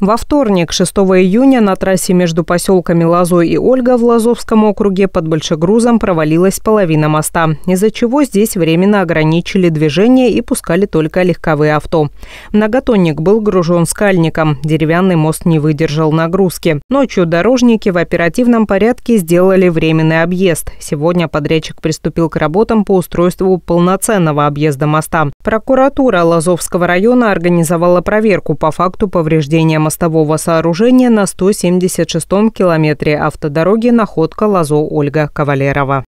Во вторник, 6 июня, на трассе между поселками Лазо и Ольга в Лазовском округе под большегрузом провалилась половина моста, из-за чего здесь временно ограничили движение и пускали только легковые авто. Многотонник был гружен скальником, деревянный мост не выдержал нагрузки. Ночью дорожники в оперативном порядке сделали временный объезд. Сегодня подрядчик приступил к работам по устройству полноценного объезда моста. Прокуратура Лазовского района организовала проверку по факту повреждения мостового сооружения на 176-м километре автодороги Находка-Лазо Ольга Кавалерова.